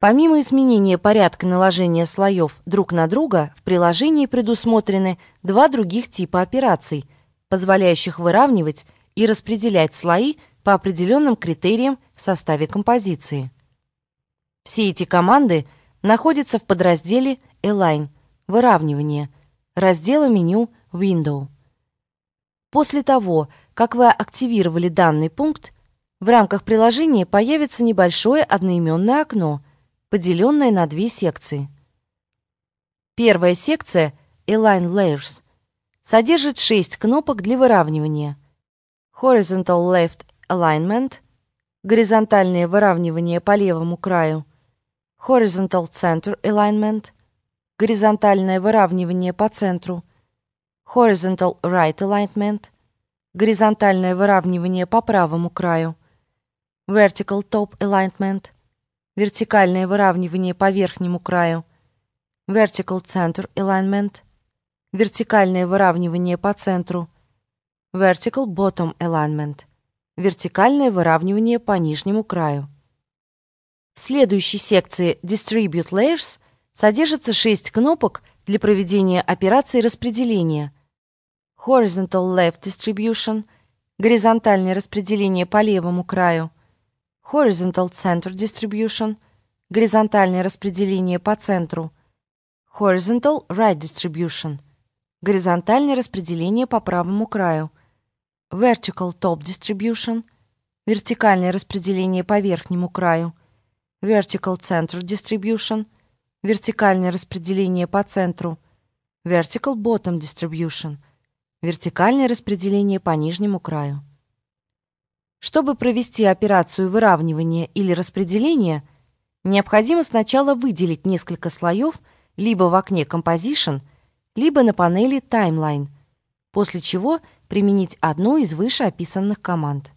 Помимо изменения порядка наложения слоев друг на друга, в приложении предусмотрены два других типа операций, позволяющих выравнивать и распределять слои по определенным критериям в составе композиции. Все эти команды находятся в подразделе Align – выравнивание, раздела меню Window. После того, как вы активировали данный пункт, в рамках приложения появится небольшое одноименное окно – поделенная на две секции. Первая секция Align Layers содержит шесть кнопок для выравнивания. Horizontal Left Alignment – горизонтальное выравнивание по левому краю. Horizontal Center Alignment – горизонтальное выравнивание по центру. Horizontal Right Alignment – горизонтальное выравнивание по правому краю. Vertical Top Alignment – вертикальное выравнивание по верхнему краю, vertical center alignment, вертикальное выравнивание по центру, vertical bottom alignment, вертикальное выравнивание по нижнему краю. В следующей секции Distribute Layers содержится 6 кнопок для проведения операции распределения. Horizontal Left Distribution – горизонтальное распределение по левому краю – Horizontal Center Distribution, горизонтальное распределение по центру, Horizontal Right Distribution, горизонтальное распределение по правому краю, Vertical Top Distribution, вертикальное распределение по верхнему краю, Vertical Center Distribution, вертикальное распределение по центру, Vertical Bottom Distribution, вертикальное распределение по нижнему краю. Чтобы провести операцию выравнивания или распределения, необходимо сначала выделить несколько слоев либо в окне Composition, либо на панели Timeline, после чего применить одну из вышеописанных команд.